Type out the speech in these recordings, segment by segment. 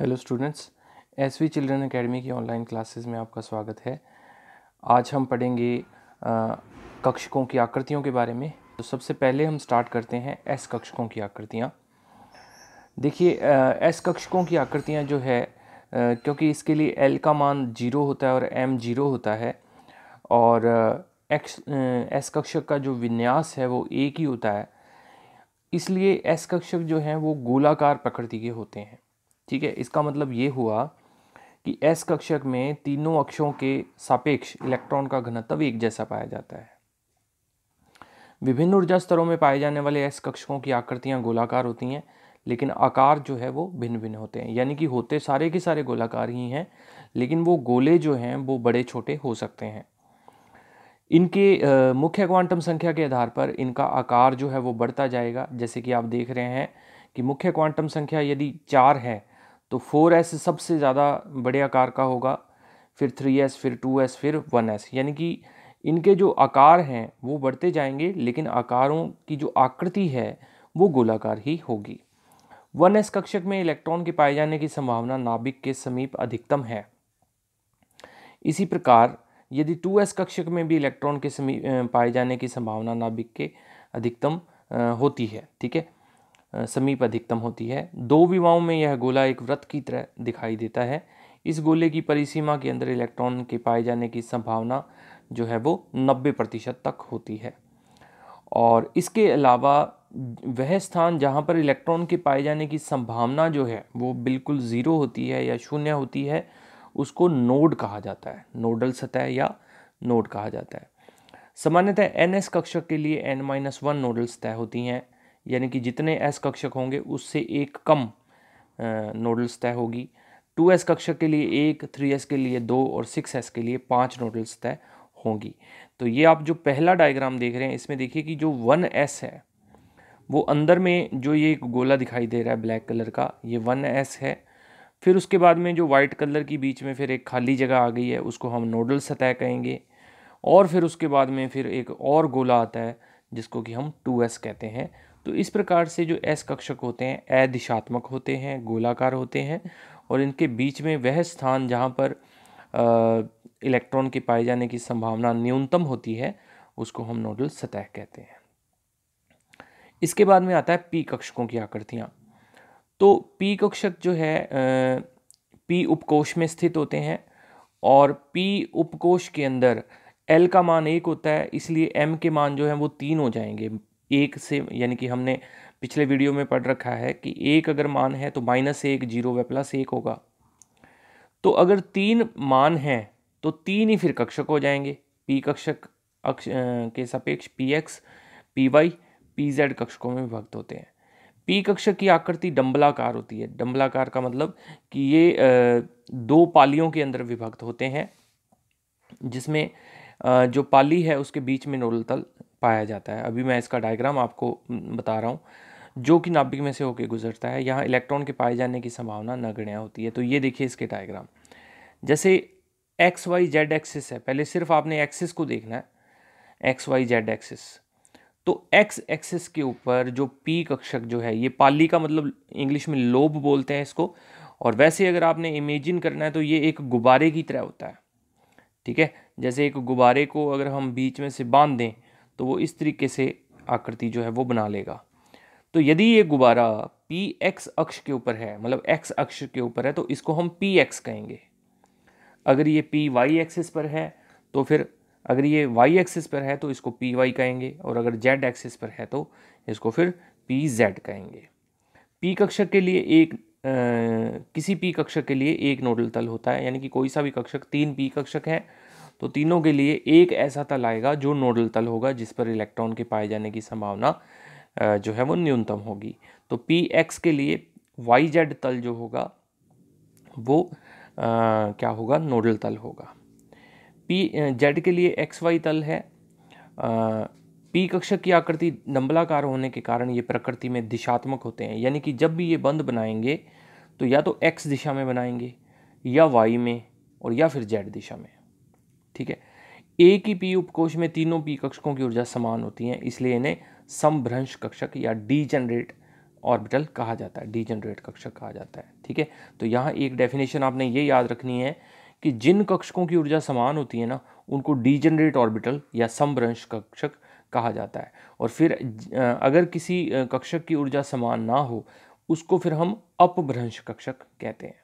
hello students S V children academy की online classes में आपका स्वागत है आज हम पढ़ेंगे आ, कक्षकों की आकृतियों के बारे में तो सबसे पहले हम स्टार्ट करते हैं एस कक्षकों की आकृतियाँ देखिए एस कक्षकों की आकृतियाँ जो है आ, क्योंकि इसके लिए एल का मान जीरो होता है और एम जीरो होता है और एक्स एस कक्षक का जो विन्यास है वो एक ही होता है इसलिए एस कक्षक जो हैं वो गोलाकार प्रकृति के होते हैं ठीक है इसका मतलब ये हुआ कि एस कक्षक में तीनों अक्षों के सापेक्ष इलेक्ट्रॉन का घनत्व एक जैसा पाया जाता है विभिन्न ऊर्जा स्तरों में पाए जाने वाले एस कक्षकों की आकृतियां गोलाकार होती हैं लेकिन आकार जो है वो भिन्न भिन्न होते हैं यानी कि होते सारे के सारे गोलाकार ही हैं लेकिन वो गोले जो हैं वो बड़े छोटे हो सकते हैं इनके मुख्य क्वांटम संख्या के आधार पर इनका आकार जो है वो बढ़ता जाएगा जैसे कि आप देख रहे हैं कि मुख्य क्वांटम संख्या यदि चार है तो फोर एस सबसे ज़्यादा बड़े आकार का होगा फिर थ्री एस फिर टू एस फिर वन एस यानी कि इनके जो आकार हैं वो बढ़ते जाएंगे लेकिन आकारों की जो आकृति है वो गोलाकार ही होगी वन एस कक्षक में इलेक्ट्रॉन के पाए जाने की संभावना नाभिक के समीप अधिकतम है इसी प्रकार यदि टू एस कक्षक में भी इलेक्ट्रॉन के समीप पाए जाने की संभावना नाभिक के अधिकतम होती है ठीक है समीप अधिकतम होती है दो विवाहों में यह गोला एक व्रत की तरह दिखाई देता है इस गोले की परिसीमा के अंदर इलेक्ट्रॉन के पाए जाने की संभावना जो है वो 90 प्रतिशत तक होती है और इसके अलावा वह स्थान जहाँ पर इलेक्ट्रॉन के पाए जाने की संभावना जो है वो बिल्कुल ज़ीरो होती है या शून्य होती है उसको नोड कहा जाता है नोडल सतह या नोड कहा जाता है सामान्यतः एन एस कक्षक के लिए एन माइनस वन नोडल सतह होती हैं यानी कि जितने एस कक्षक होंगे उससे एक कम नोडल्स तय होगी टू एस कक्षक के लिए एक थ्री एस के लिए दो और सिक्स एस के लिए पाँच नोडल्स तय होंगी तो ये आप जो पहला डायग्राम देख रहे हैं इसमें देखिए कि जो वन एस है वो अंदर में जो ये एक गोला दिखाई दे रहा है ब्लैक कलर का ये वन एस है फिर उसके बाद में जो वाइट कलर की बीच में फिर एक खाली जगह आ गई है उसको हम नोडल सतह कहेंगे और फिर उसके बाद में फिर एक और गोला आता है जिसको कि हम टू एस कहते हैं तो इस प्रकार से जो एस कक्षक होते हैं अदिशात्मक होते हैं गोलाकार होते हैं और इनके बीच में वह स्थान जहाँ पर इलेक्ट्रॉन के पाए जाने की संभावना न्यूनतम होती है उसको हम नोडल सतह कहते हैं इसके बाद में आता है पी कक्षकों की आकृतियाँ तो पी कक्षक जो है पी उपकोष में स्थित होते हैं और पी उपकोष के अंदर एल का मान एक होता है इसलिए एम के मान जो है वो तीन हो जाएंगे एक से यानी कि हमने पिछले वीडियो में पढ़ रखा है कि एक अगर मान है तो माइनस एक जीरो व प्लस एक होगा तो अगर तीन मान हैं तो तीन ही फिर कक्षक हो जाएंगे पी कक्षक अक्ष के सापेक्ष P X P Y P Z कक्षकों में विभक्त होते हैं पी कक्षक की आकृति डम्बलाकार होती है डम्बलाकार का मतलब कि ये दो पालियों के अंदर विभक्त होते हैं जिसमें जो पाली है उसके बीच में नोडल तल पाया जाता है अभी मैं इसका डायग्राम आपको बता रहा हूँ जो कि नाभिक में से होकर गुजरता है यहाँ इलेक्ट्रॉन के पाए जाने की संभावना नगण्य होती है तो ये देखिए इसके डायग्राम जैसे एक्स वाई जेड एक्सिस है पहले सिर्फ आपने एक्सिस को देखना है एक्स वाई जेड एक्सिस तो एक्स एक्सिस के ऊपर जो पी कक्षक जो है ये पाली का मतलब इंग्लिश में लोब बोलते हैं इसको और वैसे अगर आपने इमेजिन करना है तो ये एक गुब्बारे की तरह होता है ठीक है जैसे एक गुब्बारे को अगर हम बीच में से बांध दें तो वो इस तरीके से आकृति जो है वो बना लेगा तो यदि ये गुब्बारा पी एक्स अक्ष के ऊपर है मतलब एक्स अक्ष के ऊपर है तो इसको हम पी एक्स कहेंगे अगर ये पी वाई एक्सिस पर है तो फिर अगर ये वाई एक्सिस पर है तो इसको पी वाई कहेंगे और अगर जेड एक्सिस पर है तो इसको फिर पी जेड कहेंगे पी कक्षक के लिए एक आ, किसी पी कक्षक के लिए एक नोडल तल होता है यानी कि कोई सा भी कक्षक तीन पी कक्षक है तो तीनों के लिए एक ऐसा तल आएगा जो नोडल तल होगा जिस पर इलेक्ट्रॉन के पाए जाने की संभावना जो है वो न्यूनतम होगी तो पी एक्स के लिए वाई जेड तल जो होगा वो आ, क्या होगा नोडल तल होगा पी जेड के लिए एक्स वाई तल है पी कक्षक की आकृति नंबलाकार होने के कारण ये प्रकृति में दिशात्मक होते हैं यानी कि जब भी ये बंद बनाएंगे तो या तो एक्स दिशा में बनाएंगे या वाई में और या फिर जेड दिशा में ठीक है एक ही पी उपकोष में तीनों पी कक्षकों की ऊर्जा समान होती है इसलिए इन्हें समभ्रंश कक्षक या जनरेट ऑर्बिटल कहा जाता है जनरेट कक्षक कहा जाता है ठीक है तो यहाँ एक डेफिनेशन आपने ये याद रखनी है कि जिन कक्षकों की ऊर्जा समान होती है ना उनको जनरेट ऑर्बिटल या समभ्रंश कक्षक कहा जाता है और फिर अगर किसी कक्षक की ऊर्जा समान ना हो उसको फिर हम अपभ्रंश कक्षक कहते हैं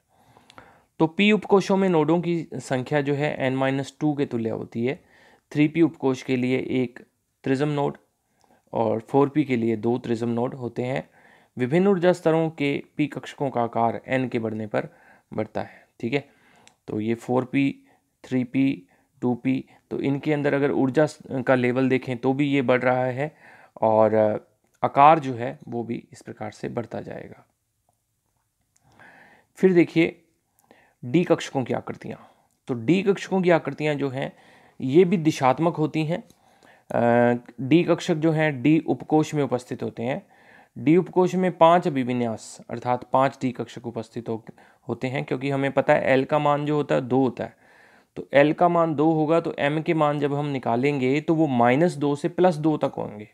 तो पी उपकोषों में नोडों की संख्या जो है एन माइनस टू के तुल्य होती है थ्री पी उपकोष के लिए एक त्रिज्म नोड और फोर पी के लिए दो त्रिज्म नोड होते हैं विभिन्न ऊर्जा स्तरों के पी कक्षकों का आकार एन के बढ़ने पर बढ़ता है ठीक है तो ये four P three P two P तो इनके अंदर अगर ऊर्जा का लेवल देखें तो भी ये बढ़ रहा है और आकार जो है वो भी इस प्रकार से बढ़ता जाएगा फिर देखिए डी कक्षकों की आकृतियाँ तो डी कक्षकों की आकृतियाँ जो हैं ये भी दिशात्मक होती हैं डी कक्षक जो हैं डी उपकोष में उपस्थित होते हैं डी उपकोष में पांच अभिविन्यास अर्थात पांच डी कक्षक उपस्थित हो, होते हैं क्योंकि हमें पता है एल का मान जो होता है दो होता है तो एल का मान दो होगा तो एम के मान जब हम निकालेंगे तो वो माइनस दो से प्लस दो तक होंगे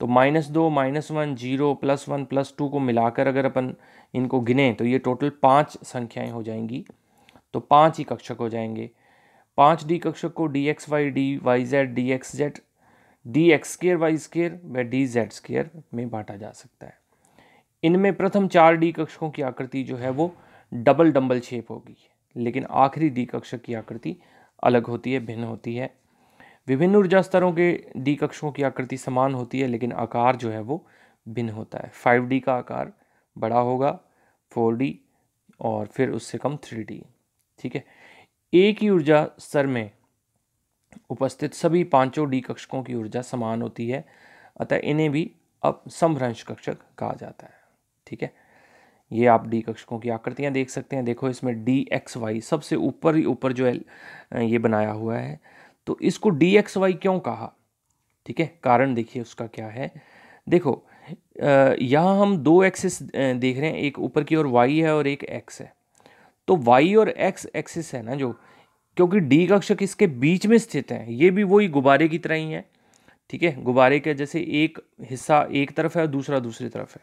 तो माइनस दो minus one zero plus one plus two को मिलाकर अगर अपन इनको गिने तो ये टोटल पाँच संख्याएं हो जाएंगी तो पाँच ही कक्षक हो जाएंगे पाँच डी कक्षक को D X Y D Y Z D X Z D X square Y square व डी जेड स्केयर में बांटा जा सकता है इनमें प्रथम चार डी कक्षकों की आकृति जो है वो डबल डम्बल शेप होगी लेकिन आखिरी डी कक्षक की आकृति अलग होती है भिन्न होती है विभिन्न ऊर्जा स्तरों के डी कक्षों की आकृति समान होती है लेकिन आकार जो है वो भिन्न होता है फाइव डी का आकार बड़ा होगा फोर डी और फिर उससे कम थ्री डी ठीक है एक ही ऊर्जा स्तर में उपस्थित सभी पांचों डी कक्षकों की ऊर्जा समान होती है अतः इन्हें भी अब समभ्रंश कक्षक कहा जाता है ठीक है ये आप डी कक्षकों की आकृतियाँ देख सकते हैं देखो इसमें डी एक्स वाई सबसे ऊपर ही ऊपर जो है ये बनाया हुआ है तो इसको डी एक्स वाई क्यों कहा ठीक है कारण देखिए उसका क्या है देखो यहाँ हम दो एक्सिस देख रहे हैं एक ऊपर की ओर वाई है और एक एक्स है तो वाई और एक्स एक्सिस है ना जो क्योंकि डी कक्षक इसके बीच में स्थित है ये भी वही गुब्बारे की तरह ही है ठीक है गुब्बारे का जैसे एक हिस्सा एक तरफ है और दूसरा दूसरी तरफ है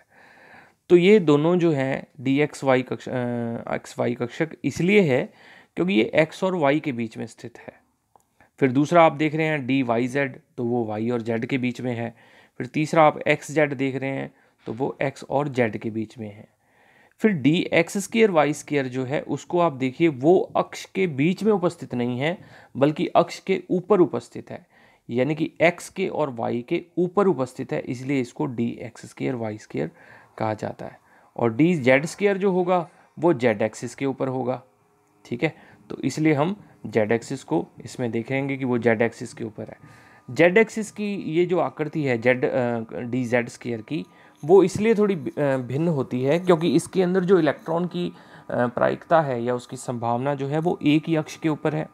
तो ये दोनों जो हैं डी एक्स वाई कक्ष एक्स वाई कक्षक इसलिए है क्योंकि ये एक्स और वाई के बीच में स्थित है फिर दूसरा आप देख रहे हैं डी वाई जेड तो वो वाई और जेड के बीच में है फिर तीसरा आप एक्स जेड देख रहे हैं तो वो एक्स और जेड के बीच में है फिर D X square Y square जो है उसको आप देखिए वो अक्ष के बीच में उपस्थित नहीं है बल्कि अक्ष के ऊपर उपस्थित है यानी कि एक्स के और वाई के ऊपर उपस्थित है इसलिए इसको D X square Y square कहा जाता है और डी जेड स्केयर जो होगा वो जेड एक्सिस के ऊपर होगा ठीक है तो इसलिए हम जेड एक्सिस को इसमें देखेंगे कि वो जेड एक्सिस के ऊपर है जेड एक्सिस की ये जो आकृति है जेड डी जेड स्केयर की वो इसलिए थोड़ी भिन्न होती है क्योंकि इसके अंदर जो इलेक्ट्रॉन की प्रायिकता है या उसकी संभावना जो है वो एक ही अक्ष के ऊपर है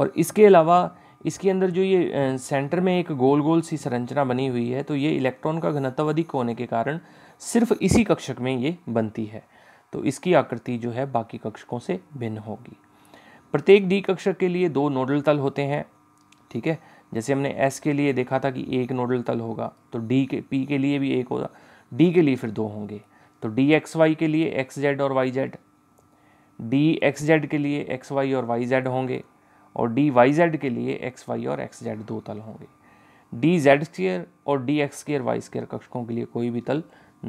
और इसके अलावा इसके अंदर जो ये सेंटर में एक गोल गोल सी संरचना बनी हुई है तो ये इलेक्ट्रॉन का घनत्व अधिक होने के कारण सिर्फ इसी कक्षक में ये बनती है तो इसकी आकृति जो है बाकी कक्षकों से भिन्न होगी प्रत्येक डी कक्षक के लिए दो नोडल तल होते हैं ठीक है जैसे हमने एस के लिए देखा था कि एक नोडल तल होगा तो डी के पी के लिए भी एक होगा डी के लिए फिर दो होंगे तो डी एक्स वाई के लिए एक्स जेड और Y Z D X Z के लिए एक्स वाई और वाई जेड होंगे और डी वाई जेड के लिए एक्स वाई और एक्स जेड दो तल होंगे डी जेड स्केयर और D X square Y square कक्षकों के लिए कोई भी तल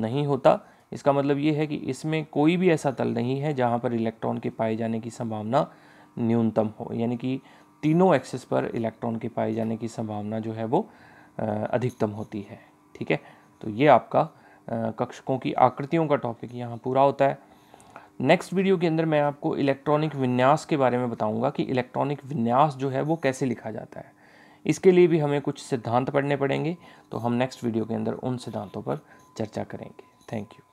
नहीं होता इसका मतलब ये है कि इसमें कोई भी ऐसा तल नहीं है जहाँ पर इलेक्ट्रॉन के पाए जाने की संभावना न्यूनतम हो यानी कि तीनों एक्सेस पर इलेक्ट्रॉन के पाए जाने की संभावना जो है वो अधिकतम होती है ठीक है तो ये आपका कक्षकों की आकृतियों का टॉपिक यहाँ पूरा होता है नेक्स्ट वीडियो के अंदर मैं आपको इलेक्ट्रॉनिक विन्यास के बारे में बताऊंगा कि इलेक्ट्रॉनिक विन्यास जो है वो कैसे लिखा जाता है इसके लिए भी हमें कुछ सिद्धांत पढ़ने पड़ेंगे तो हम नेक्स्ट वीडियो के अंदर उन सिद्धांतों पर चर्चा करेंगे थैंक यू